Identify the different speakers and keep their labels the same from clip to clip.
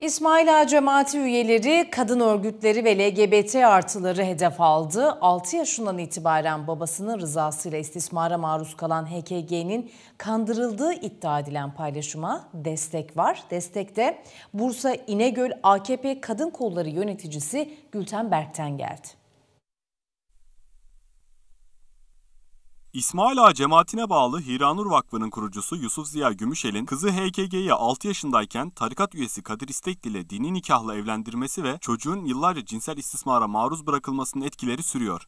Speaker 1: İsmail Ağa cemaati üyeleri kadın örgütleri ve LGBT artıları hedef aldı. 6 yaşından itibaren babasının rızasıyla istismara maruz kalan HKG'nin kandırıldığı iddia edilen paylaşıma destek var. Destekte Bursa İnegöl AKP Kadın Kolları yöneticisi Gülten Berk'ten geldi.
Speaker 2: İsmail Ağa cemaatine bağlı Hiranur Vakfı'nın kurucusu Yusuf Ziya Gümüşel'in kızı HKG'ye 6 yaşındayken tarikat üyesi Kadir İstekli ile dini nikahla evlendirmesi ve çocuğun yıllarca cinsel istismara maruz bırakılmasının etkileri sürüyor.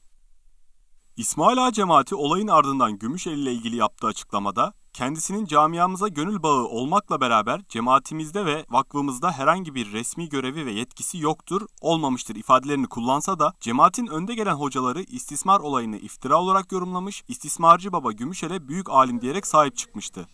Speaker 2: İsmail Ağa cemaati olayın ardından Gümüşel ile ilgili yaptığı açıklamada kendisinin camiamıza gönül bağı olmakla beraber cemaatimizde ve vakfımızda herhangi bir resmi görevi ve yetkisi yoktur, olmamıştır ifadelerini kullansa da cemaatin önde gelen hocaları istismar olayını iftira olarak yorumlamış, istismarcı baba Gümüşel'e büyük alim diyerek sahip çıkmıştı.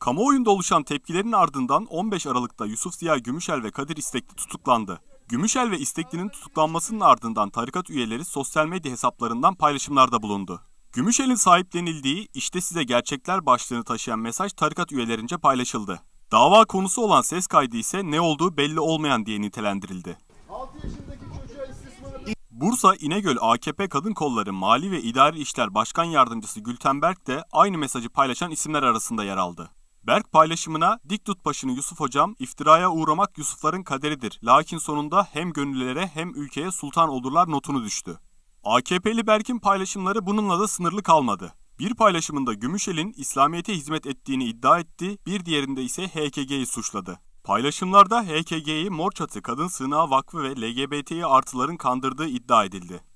Speaker 2: Kamuoyunda oluşan tepkilerin ardından 15 Aralık'ta Yusuf Ziya Gümüşel ve Kadir İstekli tutuklandı. Gümüşel ve İstekli'nin tutuklanmasının ardından tarikat üyeleri sosyal medya hesaplarından paylaşımlarda bulundu. Gümüşel'in sahiplenildiği işte size gerçekler başlığını taşıyan mesaj tarikat üyelerince paylaşıldı. Dava konusu olan ses kaydı ise ne olduğu belli olmayan diye nitelendirildi. Istismarı... Bursa İnegöl AKP Kadın Kolları Mali ve İdari İşler Başkan Yardımcısı Gülten Berk de aynı mesajı paylaşan isimler arasında yer aldı. Berk paylaşımına dik tut başını Yusuf hocam iftiraya uğramak Yusufların kaderidir. Lakin sonunda hem gönüllere hem ülkeye sultan olurlar notunu düştü. AKP'li Berk'in paylaşımları bununla da sınırlı kalmadı. Bir paylaşımında Gümüşel'in İslamiyet'e hizmet ettiğini iddia etti, bir diğerinde ise HKG'yi suçladı. Paylaşımlarda HKG'yi Mor Çatı Kadın Sığınağı Vakfı ve LGBTİ artıların kandırdığı iddia edildi.